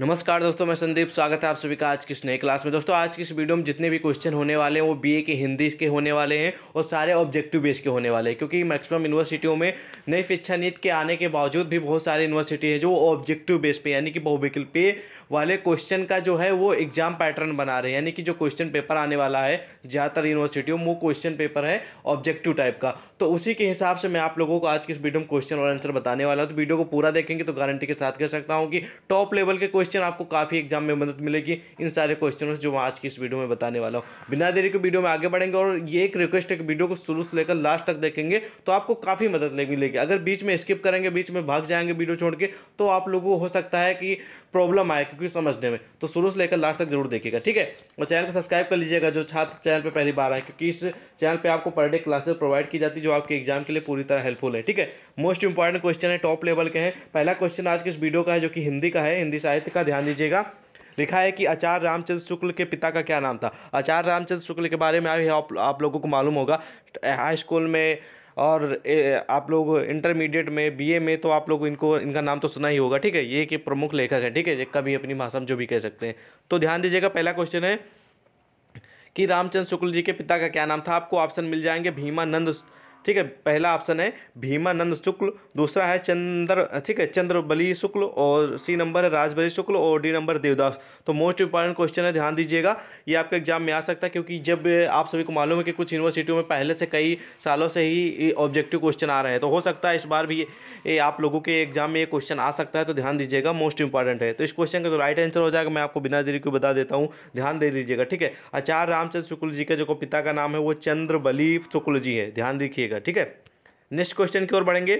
नमस्कार दोस्तों मैं संदीप स्वागत है आप सभी का आज की इस क्लास में दोस्तों आज की इस वीडियो में जितने भी क्वेश्चन होने वाले हैं वो बीए के हिंदी के होने वाले हैं और सारे ऑब्जेक्टिव बेस के होने वाले हैं क्योंकि मैक्सिमम यूनिवर्सिटियों में नई शिक्षा नीति के आने के बावजूद भी बहुत सारी यूनिवर्सिटी है जो ऑब्जेक्टिव बेस पे यानी कि बहुविकल्पीय वाले क्वेश्चन का जो है वो एग्जाम पैटर्न बना रहे हैं यानी कि जो क्वेश्चन पेपर आने वाला है ज़्यादातर यूनिवर्सिटियों में वो क्वेश्चन पेपर है ऑब्जेक्टिव टाइप का तो उसी के हिसाब से मैं आप लोगों को आज की इस वीडियो में क्वेश्चन और आंसर बताने वाला हूँ तो वीडियो को पूरा देखेंगे तो गारंटी के साथ कह सकता हूँ कि टॉप लेवल के क्वेश्चन क्वेश्चन आपको काफ़ी एग्जाम में मदद मिलेगी इन सारे क्वेश्चनों से जो आज की इस वीडियो में बताने वाला हूँ बिना देरी के वीडियो में आगे बढ़ेंगे और ये एक रिक्वेस्ट है कि वीडियो को शुरू से लेकर लास्ट तक देखेंगे तो आपको काफ़ी मदद मिलेगी अगर बीच में स्किप करेंगे बीच में भाग जाएंगे वीडियो छोड़ के तो आप लोगों को हो सकता है कि प्रॉब्लम आए क्योंकि समझने में तो शुरू से लेकर लास्ट तक जरूर देखिएगा ठीक है और चैनल को सब्सक्राइब कर लीजिएगा जो छात्र चैनल पर पहली बार आए क्योंकि इस चैनल पर आपको पर डे क्लासेस प्रोवाइड की जाती है जो आपके एग्जाम के लिए पूरी तरह हेल्पफुल है ठीक है मोस्ट इंपॉर्टेंट क्वेश्चन है टॉप लेवल के हैं पहला क्वेश्चन आज के इस वीडियो का है जो कि हिंदी का है हिंदी साहित्य इसका ध्यान दीजिएगा लिखा है कि आचार्य रामचंद्र शुक्ल के पिता का क्या नाम था आचार्य रामचंद्र शुक्ल के बारे में आप, आप लोगों को मालूम होगा हाई स्कूल में और ए, आप लोग इंटरमीडिएट में बीए में तो आप लोग इनको इनका नाम तो सुना ही होगा ठीक है ये कि प्रमुख लेखक है ठीक है एक कभी अपनी भाषा में जो भी कह सकते हैं तो ध्यान दीजिएगा पहला क्वेश्चन है कि रामचंद्र शुक्ल जी के पिता का क्या नाम था आपको ऑप्शन मिल जाएंगे भीमानंद ठीक है पहला ऑप्शन है भीमानंद शुक्ल दूसरा है चंद्र ठीक है चंद्रबली शुक्ल और सी नंबर है राजबली शुक्ल और डी नंबर देवदास तो मोस्ट इंपॉर्टेंट क्वेश्चन है ध्यान दीजिएगा ये आपके एग्जाम में आ सकता है क्योंकि जब आप सभी को मालूम है कि कुछ यूनिवर्सिटियों में पहले से कई सालों से ही ऑब्जेक्टिव क्वेश्चन आ रहे हैं तो हो सकता है इस बार भी ये आप लोगों के एग्जाम में ये क्वेश्चन आ सकता है तो ध्यान दीजिएगा मोस्ट इंपॉर्टेंट है तो इस क्वेश्चन का जो राइट आंसर हो जाएगा मैं आपको बिना देरी को बता देता हूँ ध्यान दे दीजिएगा ठीक है आचार्य रामचंद्र शुक्ल जी का जो पिता का नाम है वो चंद्रबली शुक्ल जी है ध्यान देखिए रखिएगा ठीक है नेक्स्ट क्वेश्चन की ओर बढ़ेंगे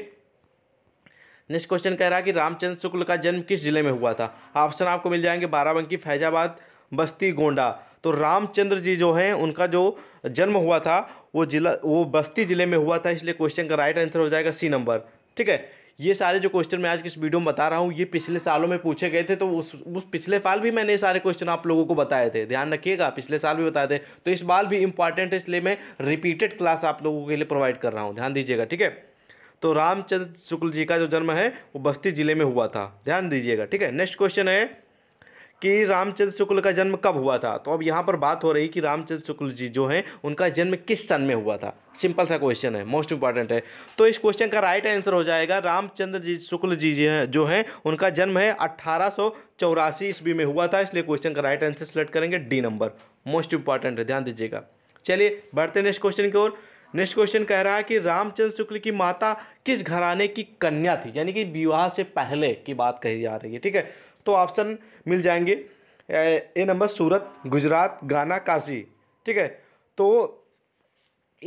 नेक्स्ट क्वेश्चन कह रहा है कि रामचंद्र शुक्ल का जन्म किस जिले में हुआ था ऑप्शन आपको मिल जाएंगे बाराबंकी फैजाबाद बस्ती गोंडा तो रामचंद्र जी जो हैं उनका जो जन्म हुआ था वो जिला वो बस्ती जिले में हुआ था इसलिए क्वेश्चन का राइट आंसर हो जाएगा सी नंबर ठीक है ये सारे जो क्वेश्चन मैं आज इस वीडियो में बता रहा हूँ ये पिछले सालों में पूछे गए थे तो उस उस पिछले साल भी मैंने ये सारे क्वेश्चन आप लोगों को बताए थे ध्यान रखिएगा पिछले साल भी बताए थे तो इस बार भी इंपॉर्टेंट है इसलिए मैं रिपीटेड क्लास आप लोगों के लिए प्रोवाइड कर रहा हूँ ध्यान दीजिएगा ठीक है तो रामचंद्र शुक्ल जी का जो जन्म है वो बस्ती जिले में हुआ था ध्यान दीजिएगा ठीक है नेक्स्ट क्वेश्चन है कि रामचंद्र शुक्ल का जन्म कब हुआ था तो अब यहाँ पर बात हो रही कि रामचंद्र शुक्ल जी जो हैं उनका जन्म किस सन में हुआ था सिंपल सा क्वेश्चन है मोस्ट इंपॉर्टेंट है तो इस क्वेश्चन का राइट आंसर हो जाएगा रामचंद्र जी शुक्ल जी जो हैं उनका जन्म है अट्ठारह ईस्वी में हुआ था इसलिए क्वेश्चन का राइट आंसर सेलेक्ट करेंगे डी नंबर मोस्ट इंपॉर्टेंट है ध्यान दीजिएगा चलिए बढ़ते नेक्स्ट क्वेश्चन की ओर नेक्स्ट क्वेश्चन कह रहा है कि रामचंद्र शुक्ल की माता किस घराने की कन्या थी यानी कि विवाह से पहले की बात कही जा रही है ठीक है तो ऑप्शन मिल जाएंगे ए नंबर सूरत गुजरात गाना काशी ठीक है तो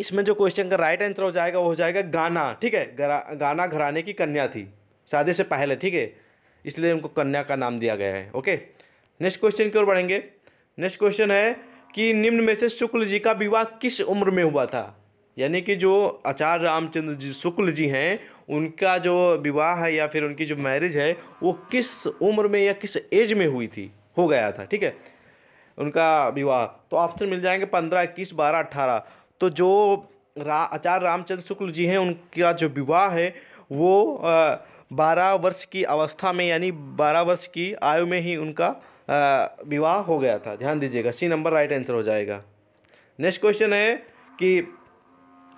इसमें जो क्वेश्चन का राइट आंसर हो जाएगा वो हो जाएगा गाना ठीक है गाना घराने की कन्या थी शादी से पहले ठीक है इसलिए उनको कन्या का नाम दिया गया है ओके नेक्स्ट क्वेश्चन की ओर बढ़ेंगे नेक्स्ट क्वेश्चन है कि निम्न में से शुक्ल जी का विवाह किस उम्र में हुआ था यानी कि जो आचार्य रामचंद्र जी शुक्ल जी हैं उनका जो विवाह है या फिर उनकी जो मैरिज है वो किस उम्र में या किस एज में हुई थी हो गया था ठीक है उनका विवाह तो ऑप्शन मिल जाएंगे पंद्रह इक्कीस बारह अट्ठारह तो जो रा आचार्य रामचंद्र शुक्ल जी हैं उनका जो विवाह है वो बारह वर्ष की अवस्था में यानी बारह वर्ष की आयु में ही उनका विवाह हो गया था ध्यान दीजिएगा सी नंबर राइट आंसर हो जाएगा नेक्स्ट क्वेश्चन है कि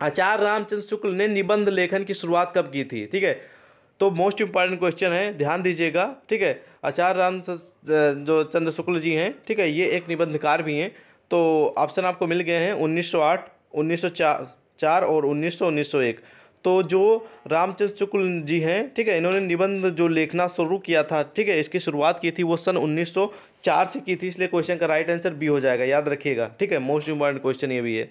आचार्य रामचंद्र शुक्ल ने निबंध लेखन की शुरुआत कब की थी ठीक है तो मोस्ट इम्पॉर्टेंट क्वेश्चन है ध्यान दीजिएगा ठीक है आचार्य राम जो चंद्र शुक्ल जी हैं ठीक है ये एक निबंधकार भी हैं तो ऑप्शन आपको मिल गए हैं 1908, 1904 और 1900, 1901 तो जो रामचंद्र शुक्ल जी हैं ठीक है इन्होंने निबंध जो लिखना शुरू किया था ठीक है इसकी शुरुआत की थी वो सन उन्नीस से की थी इसलिए क्वेश्चन का राइट आंसर बी हो जाएगा याद रखिएगा ठीक है मोस्ट इम्पॉर्टेंट क्वेश्चन ये भी है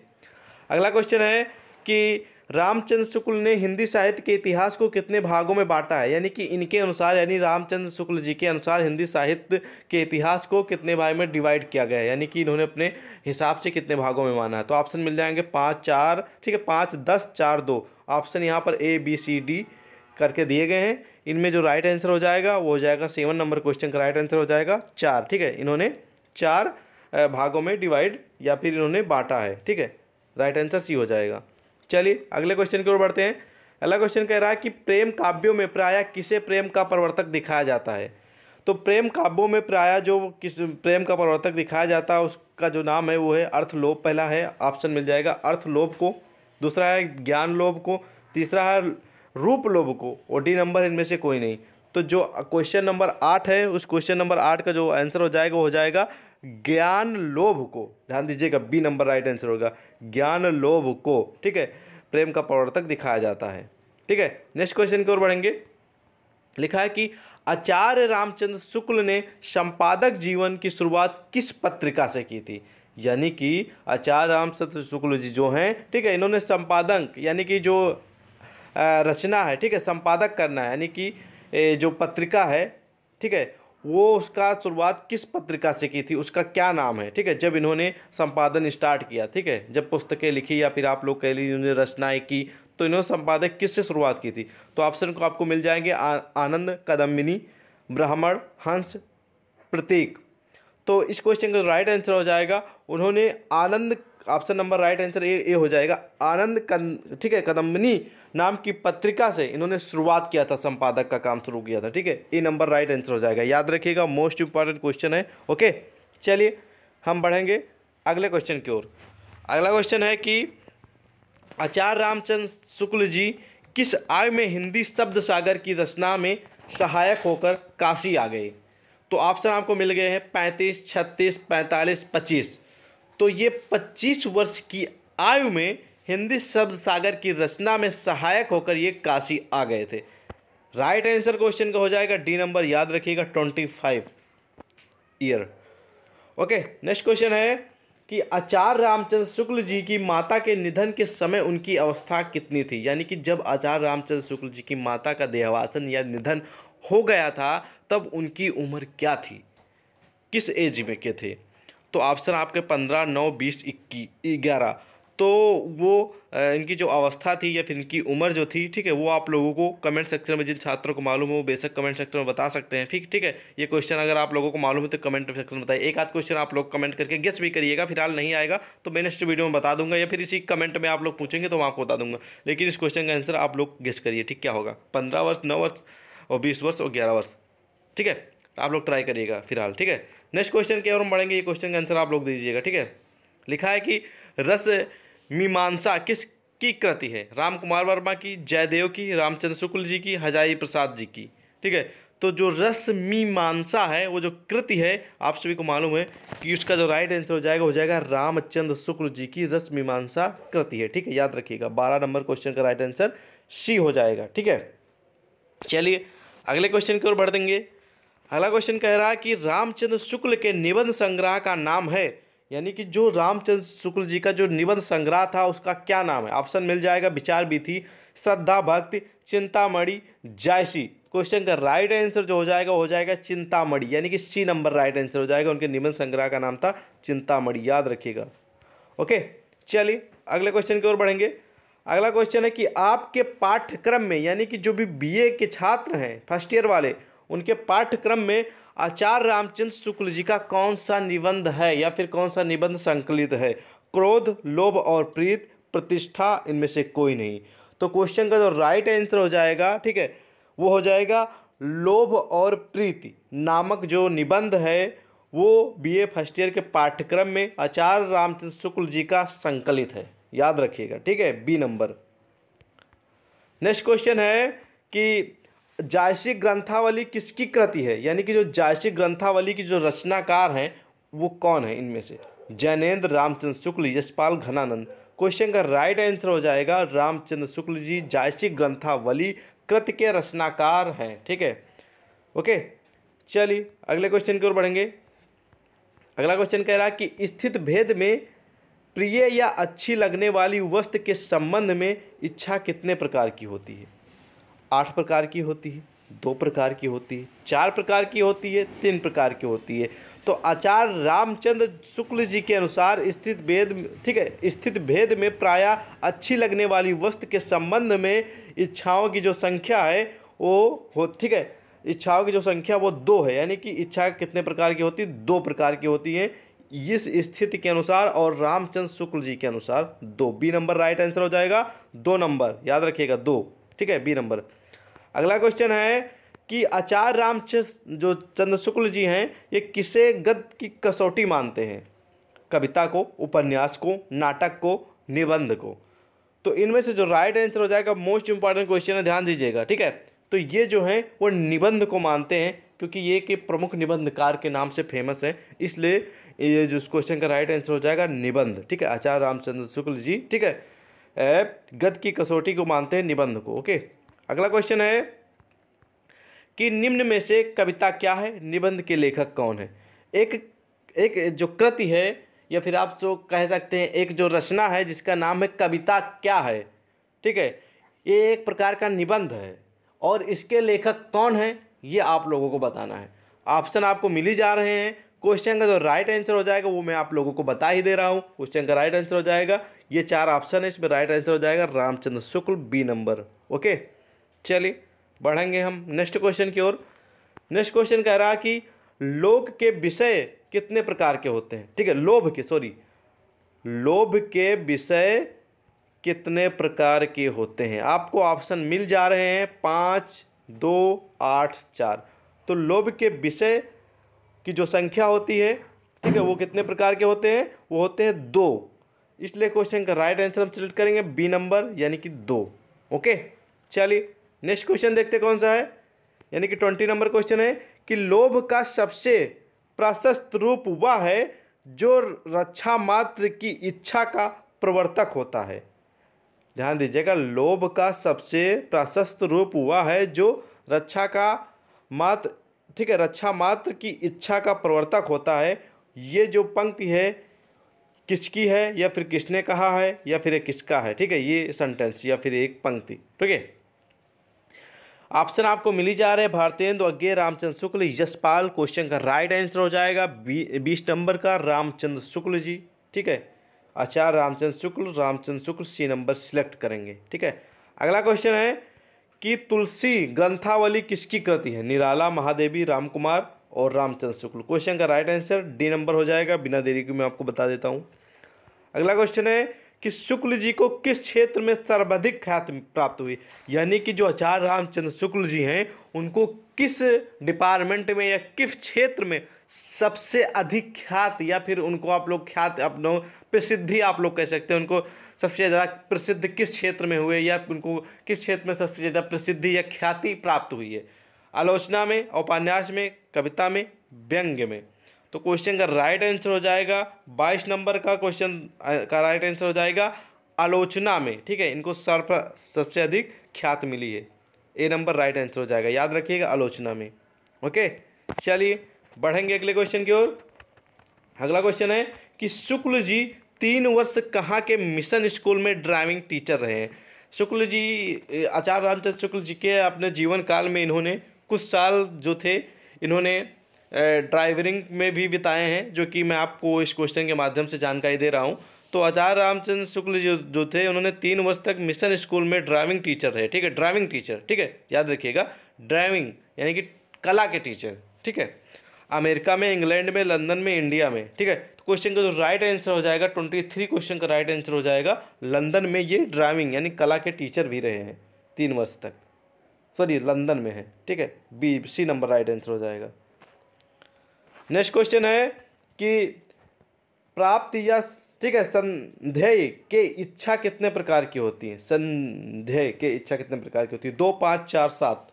अगला क्वेश्चन है कि रामचंद्र शुक्ल ने हिंदी साहित्य के इतिहास को कितने भागों में बांटा है यानी कि इनके अनुसार यानी रामचंद्र शुक्ल जी के अनुसार हिंदी साहित्य के इतिहास को कितने भाग में डिवाइड किया गया है यानी कि इन्होंने अपने हिसाब से कितने भागों में माना है तो ऑप्शन मिल जाएंगे पाँच चार ठीक है पाँच दस चार दो ऑप्शन यहाँ पर ए बी सी डी करके दिए गए हैं इनमें जो राइट आंसर हो जाएगा वो हो जाएगा सेवन नंबर क्वेश्चन का राइट आंसर हो जाएगा चार ठीक है इन्होंने चार भागों में डिवाइड या फिर इन्होंने बांटा है ठीक है राइट आंसर सी हो जाएगा चलिए अगले क्वेश्चन की ओर बढ़ते हैं अगला क्वेश्चन कह रहा है कि प्रेम काव्यों में प्राय किसे प्रेम का प्रवर्तक दिखाया जाता है तो प्रेम काव्यों में प्राय जो किस प्रेम का प्रवर्तक दिखाया जाता है उसका जो नाम है वो है अर्थलोभ पहला है ऑप्शन मिल जाएगा अर्थलोभ को दूसरा है ज्ञान लोभ को तीसरा है रूप लोभ को और डी नंबर इनमें से कोई नहीं तो जो क्वेश्चन नंबर आठ है उस क्वेश्चन नंबर आठ का जो आंसर हो जाएगा वो हो जाएगा ज्ञान लोभ को ध्यान दीजिएगा बी नंबर राइट आंसर होगा ज्ञान लोभ को ठीक है प्रेम का प्रवर्तक दिखाया जाता है ठीक है नेक्स्ट क्वेश्चन की ओर बढ़ेंगे लिखा है कि आचार्य रामचंद्र शुक्ल ने संपादक जीवन की शुरुआत किस पत्रिका से की थी यानी कि आचार्य रामचंद्र शुक्ल जी जो हैं ठीक है इन्होंने संपादक यानी कि जो रचना है ठीक है संपादक करना है यानी कि जो पत्रिका है ठीक है वो उसका शुरुआत किस पत्रिका से की थी उसका क्या नाम है ठीक है जब इन्होंने संपादन स्टार्ट किया ठीक है जब पुस्तकें लिखी या फिर आप लोग कह लीजिए इन्होंने रचनाएँ की तो इन्होंने संपादक किस से शुरुआत की थी तो ऑप्शन को आपको मिल जाएंगे आ, आनंद कदम्बिनी ब्राह्मण हंस प्रतीक तो इस क्वेश्चन का राइट आंसर हो जाएगा उन्होंने Anand option number right answer A A हो जाएगा आनंद कन ठीक है कदम्बिनी नाम की पत्रिका से इन्होंने शुरुआत किया था संपादक का काम शुरू किया था ठीक है ई नंबर राइट आंसर हो जाएगा याद रखिएगा मोस्ट इंपॉर्टेंट क्वेश्चन है ओके चलिए हम बढ़ेंगे अगले क्वेश्चन की ओर अगला क्वेश्चन है कि आचार्य रामचंद्र शुक्ल जी किस आय में हिंदी शब्द सागर की रचना में सहायक होकर काशी आ गए तो ऑप्शन आपको मिल गए हैं पैंतीस छत्तीस पैंतालीस पच्चीस तो ये पच्चीस वर्ष की आयु में हिंदी शब्द सागर की रचना में सहायक होकर ये काशी आ गए थे राइट आंसर क्वेश्चन का हो जाएगा डी नंबर याद रखिएगा twenty five year okay next question है कि आचार्य रामचंद्र शुक्ल जी की माता के निधन के समय उनकी अवस्था कितनी थी यानी कि जब आचार्य रामचंद्र शुक्ल जी की माता का देहावासन या निधन हो गया था तब उनकी उम्र क्या थी किस एज में के थे तो ऑप्शन आपके पंद्रह नौ बीस इक्कीस ग्यारह तो वो इनकी जो अवस्था थी या फिर इनकी उम्र जो थी ठीक है वो आप लोगों को कमेंट सेक्शन में जिन छात्रों को मालूम है वो बेशक कमेंट सेक्शन में बता सकते हैं ठीक ठीक है ये क्वेश्चन अगर आप लोगों को मालूम है तो कमेंट सेक्शन में बताइए एक आध क्वेश्चन आप लोग कमेंट करके गेस भी करिएगा फिलहाल नहीं आएगा तो मैं नेक्स्ट वीडियो में बता दूंगा या फिर इसी कमेंट में आप लोग पूछेंगे तो मैं आपको बता दूंगा लेकिन इस क्वेश्चन का आंसर आप लोग गेस करिए ठीक क्या होगा पंद्रह वर्ष नौ वर्ष और बीस वर्ष और ग्यारह वर्ष ठीक है आप लोग ट्राई करिएगा फिलहाल ठीक है नेक्स्ट क्वेश्चन के और हम बढ़ेंगे ये क्वेश्चन का आंसर आप लोग दीजिएगा ठीक है लिखा है कि रस मीमांसा किस की कृति है राम कुमार वर्मा की जयदेव की रामचंद्र शुक्ल जी की हजारी प्रसाद जी की ठीक है तो जो रस मीमांसा है वो जो कृति है आप सभी को मालूम है कि उसका जो राइट आंसर हो जाएगा हो जाएगा रामचंद्र शुक्ल जी की रस मीमांसा कृति है ठीक है याद रखिएगा बारह नंबर क्वेश्चन का राइट आंसर सी हो जाएगा ठीक है चलिए अगले क्वेश्चन की ओर बढ़ देंगे अगला क्वेश्चन कह रहा है कि रामचंद्र शुक्ल के निबंध संग्रह का नाम है यानी कि जो रामचंद्र शुक्ल जी का जो निबंध संग्रह था उसका क्या नाम है ऑप्शन मिल जाएगा विचार भी थी श्रद्धा भक्ति चिंतामणि जायसी क्वेश्चन का राइट आंसर जो हो जाएगा हो जाएगा चिंतामणि यानी कि सी नंबर राइट आंसर हो जाएगा उनके निबंध संग्रह का नाम था चिंतामणि याद रखिएगा ओके चलिए अगले क्वेश्चन की ओर बढ़ेंगे अगला क्वेश्चन है कि आपके पाठ्यक्रम में यानी कि जो भी बी के छात्र हैं फर्स्ट ईयर वाले उनके पाठ्यक्रम में आचार्य रामचंद्र शुक्ल जी का कौन सा निबंध है या फिर कौन सा निबंध संकलित है क्रोध लोभ और प्रीत प्रतिष्ठा इनमें से कोई नहीं तो क्वेश्चन का जो राइट आंसर हो जाएगा ठीक है वो हो जाएगा लोभ और प्रीति नामक जो निबंध है वो बीए फर्स्ट ईयर के पाठ्यक्रम में आचार्य रामचंद्र शुक्ल जी का संकलित है याद रखिएगा ठीक है बी नंबर नेक्स्ट क्वेश्चन है कि जायसी ग्रंथावली किसकी कृति है यानी कि जो जायसी ग्रंथावली की जो रचनाकार हैं वो कौन है इनमें से जैनेन्द्र रामचंद्र शुक्ल यशपाल घनानंद क्वेश्चन का राइट आंसर हो जाएगा रामचंद्र शुक्ल जी जायसी ग्रंथावली कृति के रचनाकार हैं ठीक है ओके चलिए अगले क्वेश्चन की ओर बढ़ेंगे अगला क्वेश्चन कह रहा है कि स्थित भेद में प्रिय या अच्छी लगने वाली वस्तु के संबंध में इच्छा कितने प्रकार की होती है आठ प्रकार की होती है दो प्रकार की होती है चार प्रकार की होती है तीन प्रकार की होती है तो आचार्य रामचंद्र शुक्ल जी के अनुसार स्थित भेद ठीक है स्थित भेद में प्राय अच्छी लगने वाली वस्तु के संबंध में इच्छाओं की जो संख्या है वो हो ठीक है इच्छाओं की जो संख्या वो दो है यानी कि इच्छा कितने प्रकार की होती है दो प्रकार की होती है इस स्थिति के अनुसार और रामचंद्र शुक्ल जी के अनुसार दो बी नंबर राइट आंसर हो जाएगा दो नंबर याद रखिएगा दो ठीक है बी नंबर अगला क्वेश्चन है कि आचार्य राम जो चंद्र शुक्ल जी हैं ये किसे गद्य की कसौटी मानते हैं कविता को उपन्यास को नाटक को निबंध को तो इनमें से जो राइट आंसर हो जाएगा मोस्ट इंपॉर्टेंट क्वेश्चन है ध्यान दीजिएगा ठीक है तो ये जो है वो निबंध को मानते हैं क्योंकि ये कि प्रमुख निबंधकार के नाम से फेमस है इसलिए ये जो इस क्वेश्चन का राइट आंसर हो जाएगा निबंध ठीक है आचार्य रामचंद्र शुक्ल जी ठीक है गद की कसौटी को मानते हैं निबंध को ओके अगला क्वेश्चन है कि निम्न में से कविता क्या है निबंध के लेखक कौन है एक एक जो कृति है या फिर आप जो कह सकते हैं एक जो रचना है जिसका नाम है कविता क्या है ठीक है ये एक प्रकार का निबंध है और इसके लेखक कौन है ये आप लोगों को बताना है ऑप्शन आपको मिल ही जा रहे हैं क्वेश्चन का जो राइट आंसर हो जाएगा वो मैं आप लोगों को बता ही दे रहा हूँ क्वेश्चन का राइट आंसर हो जाएगा ये चार ऑप्शन है इसमें राइट आंसर हो जाएगा Ramchandra Shukla B number okay चलिए बढ़ेंगे हम नेक्स्ट क्वेश्चन की ओर नेक्स्ट क्वेश्चन कह रहा कि लोभ के विषय कितने प्रकार के होते हैं ठीक है लोभ के सॉरी लोभ के विषय कितने प्रकार के होते हैं आपको ऑप्शन मिल जा रहे हैं पाँच दो आठ चार तो लोभ के विषय की जो संख्या होती है ठीक है वो कितने प्रकार के होते हैं वो होते हैं दो इसलिए क्वेश्चन का राइट आंसर हम सिलेक्ट करेंगे बी नंबर यानी कि दो ओके चलिए नेक्स्ट क्वेश्चन देखते कौन सा है यानी कि ट्वेंटी नंबर क्वेश्चन है कि लोभ का सबसे प्रशस्त रूप वह है जो रक्षा मात्र की इच्छा का प्रवर्तक होता है ध्यान दीजिएगा लोभ का सबसे प्रशस्त रूप वह है जो रक्षा का मात्र ठीक है रक्षा मात्र की इच्छा का प्रवर्तक होता है ये जो पंक्ति है किसकी है या फिर किसने कहा है या फिर ये किसका है ठीक है ये सेंटेंस या फिर एक पंक्ति ठीक है ऑप्शन आपको मिली जा रहे हैं भारतेंदु अज्ञे रामचंद्र शुक्ल यशपाल क्वेश्चन का राइट आंसर हो जाएगा बी बीस नंबर का रामचंद्र शुक्ल जी ठीक है अच्छा Ramchandra Shukla Ramchandra Shukla C number select करेंगे ठीक है अगला क्वेश्चन है कि तुलसी ग्रंथावली किसकी कृति है निराला महादेवी रामकुमार और रामचंद्र शुक्ल क्वेश्चन का राइट आंसर डी नंबर हो जाएगा बिना देरी के मैं आपको बता देता हूँ अगला क्वेश्चन है कि शुक्ल जी को किस क्षेत्र में सर्वाधिक ख्याति प्राप्त हुई यानी कि जो आचार्य रामचंद्र शुक्ल जी हैं उनको किस डिपार्टमेंट में या किस क्षेत्र में सबसे अधिक ख्यात या फिर उनको आप लोग ख्यात अपनो प्रसिद्धि आप लोग कह सकते हैं उनको सबसे ज़्यादा प्रसिद्ध किस क्षेत्र में हुए या उनको किस क्षेत्र में सबसे ज़्यादा प्रसिद्धि या ख्याति प्राप्त हुई है आलोचना में उपन्यास में कविता में व्यंग्य में तो क्वेश्चन का राइट आंसर हो जाएगा बाईस नंबर का क्वेश्चन का राइट आंसर हो जाएगा आलोचना में ठीक है इनको सर्व सबसे अधिक ख्यात मिली है ए नंबर राइट आंसर हो जाएगा याद रखिएगा आलोचना में ओके चलिए बढ़ेंगे अगले क्वेश्चन की ओर अगला क्वेश्चन है कि शुक्ल जी तीन वर्ष कहाँ के मिशन स्कूल में ड्राइविंग टीचर रहे हैं शुक्ल जी आचार्य रामचंद्र शुक्ल जी के अपने जीवन काल में इन्होंने कुछ साल जो थे इन्होंने ड्राइविंग में भी बिताए हैं जो कि मैं आपको इस क्वेश्चन के माध्यम से जानकारी दे रहा हूँ तो आचार्य रामचंद्र शुक्ल जो जो थे उन्होंने तीन वर्ष तक मिशन स्कूल में ड्राइविंग टीचर है ठीक है ड्राइविंग टीचर ठीक है याद रखिएगा ड्राइविंग यानी कि कला के टीचर ठीक है अमेरिका में इंग्लैंड में लंदन में इंडिया में ठीक है तो क्वेश्चन का जो राइट आंसर हो जाएगा ट्वेंटी थ्री क्वेश्चन का राइट आंसर हो जाएगा लंदन में ये ड्राइविंग यानी कला के टीचर भी रहे हैं तीन वर्ष तक सॉरी लंदन में है ठीक है B C number right answer हो जाएगा नेक्स्ट क्वेश्चन है कि प्राप्ति या ठीक है संध्याय के इच्छा कितने प्रकार की होती है संध्या के इच्छा कितने प्रकार की होती है दो पाँच चार सात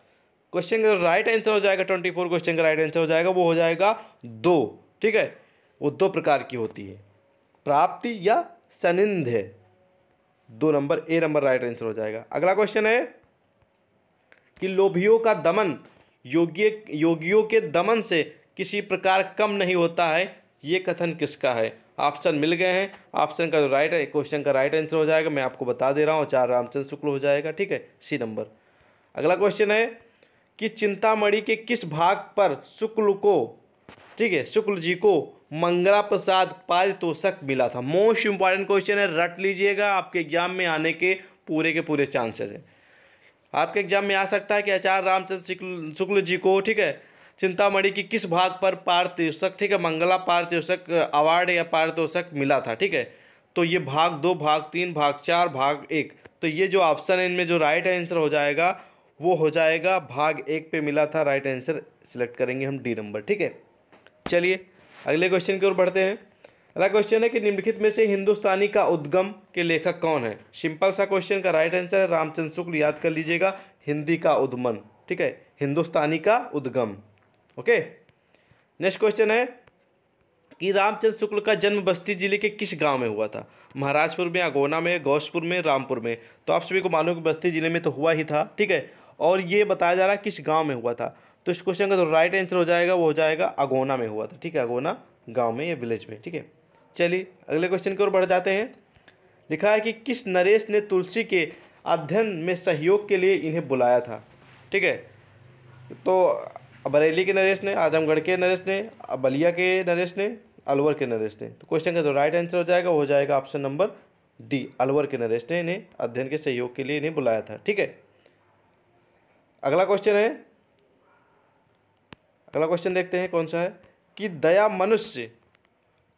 क्वेश्चन का राइट आंसर हो जाएगा ट्वेंटी फोर क्वेश्चन का राइट आंसर हो जाएगा वो हो जाएगा दो ठीक है वो दो प्रकार की होती है प्राप्ति या सनिंध दो number A number right answer हो जाएगा अगला क्वेश्चन है कि लोभियों का दमन योगी योगियों के दमन से किसी प्रकार कम नहीं होता है ये कथन किसका है ऑप्शन मिल गए हैं ऑप्शन का जो राइट है क्वेश्चन का राइट आंसर हो जाएगा मैं आपको बता दे रहा हूँ चार रामचंद्र शुक्ल हो जाएगा ठीक है सी नंबर अगला क्वेश्चन है कि चिंतामणि के किस भाग पर शुक्ल को ठीक है शुक्ल जी को मंगला प्रसाद पारितोषक मिला था मोस्ट इंपॉर्टेंट क्वेश्चन है रट लीजिएगा आपके एग्जाम में आने के पूरे के पूरे चांसेस हैं आपके एग्जाम में आ सकता है कि आचार्य रामचंद्र शुक्ल जी को ठीक है चिंतामणि की किस भाग पर पारितोषक ठीक है मंगला पारितोषक अवार्ड या पारितोषक मिला था ठीक है तो ये भाग दो भाग तीन भाग चार भाग एक तो ये जो ऑप्शन है इनमें जो राइट आंसर हो जाएगा वो हो जाएगा भाग एक पे मिला था राइट आंसर सिलेक्ट करेंगे हम डी नंबर ठीक है चलिए अगले क्वेश्चन की ओर बढ़ते हैं अगला क्वेश्चन है कि निम्नलिखित में से हिंदुस्तानी का उद्गम के लेखक कौन है सिंपल सा क्वेश्चन का राइट आंसर है रामचंद्र शुक्ल याद कर लीजिएगा हिंदी का उद्गम ठीक है हिंदुस्तानी का उद्गम ओके नेक्स्ट क्वेश्चन है कि रामचंद्र शुक्ल का जन्म बस्ती जिले के किस गांव में हुआ था महाराजपुर में अगोना में गौसपुर में रामपुर में तो आप सभी को मालूम कि बस्ती जिले में तो हुआ ही था ठीक है और ये बताया जा रहा है किस गांव में हुआ था तो इस क्वेश्चन का जो तो राइट आंसर हो जाएगा वो हो जाएगा अगोना में हुआ था ठीक है अगोना गाँव में या विलेज में ठीक है चलिए अगले क्वेश्चन की ओर बढ़ जाते हैं लिखा है कि किस नरेश ने तुलसी के अध्ययन में सहयोग के लिए इन्हें बुलाया था ठीक है तो बरेली के नरेश ने आजमगढ़ के नरेश ने बलिया के नरेश ने अलवर के नरेश ने तो क्वेश्चन का जो राइट आंसर हो जाएगा हो जाएगा ऑप्शन नंबर डी अलवर के नरेश ने इन्हें अध्ययन के सहयोग के लिए इन्हें बुलाया था ठीक है अगला क्वेश्चन है अगला क्वेश्चन देखते हैं कौन सा है कि दया मनुष्य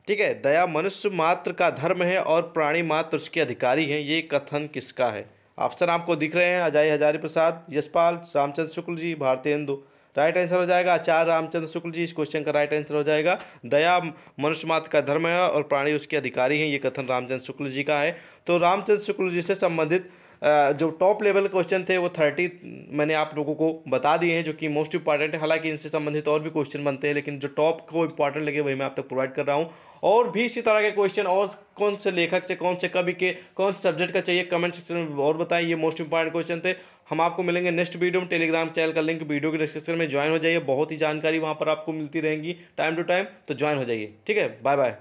ठीक है दया मनुष्य मात्र का धर्म है और प्राणी मात्र उसके अधिकारी हैं ये कथन किसका है ऑप्शन आपको दिख रहे हैं अजय हजारी प्रसाद यशपाल श्यामचंद शुक्ल जी भारतीय हिंदू राइट तो आंसर हो जाएगा आचार्य रामचंद्र शुक्ल जी इस क्वेश्चन का राइट आंसर हो जाएगा दया मनुष्य मात्र का धर्म है और प्राणी उसके अधिकारी हैं ये कथन रामचंद्र शुक्ल जी का है तो रामचंद्र शुक्ल जी से संबंधित जो टॉप लेवल क्वेश्चन थे वो थर्टी मैंने आप लोगों को बता दिए हैं जो कि मोस्ट इंपॉर्टेंट है हालांकि इनसे संबंधित और भी क्वेश्चन बनते हैं लेकिन जो टॉप को इंपॉर्टेंट लगे वही मैं आप तक प्रोवाइड कर रहा हूँ और भी इसी तरह के क्वेश्चन और कौन से लेखक से कौन से कवि के कौन से सब्जेक्ट का चाहिए कमेंट सेक्शन में और बताएं ये मोस्ट इंपॉर्टेंट क्वेश्चन थे हम आपको मिलेंगे नेक्स्ट वीडियो में टेलीग्राम चैनल का लिंक वीडियो के डिस्क्रिप्शन में ज्वाइन हो जाइए बहुत ही जानकारी वहाँ पर आपको मिलती रहेंगी टाइम टू टाइम तो ज्वाइन हो जाइए ठीक है बाय बाय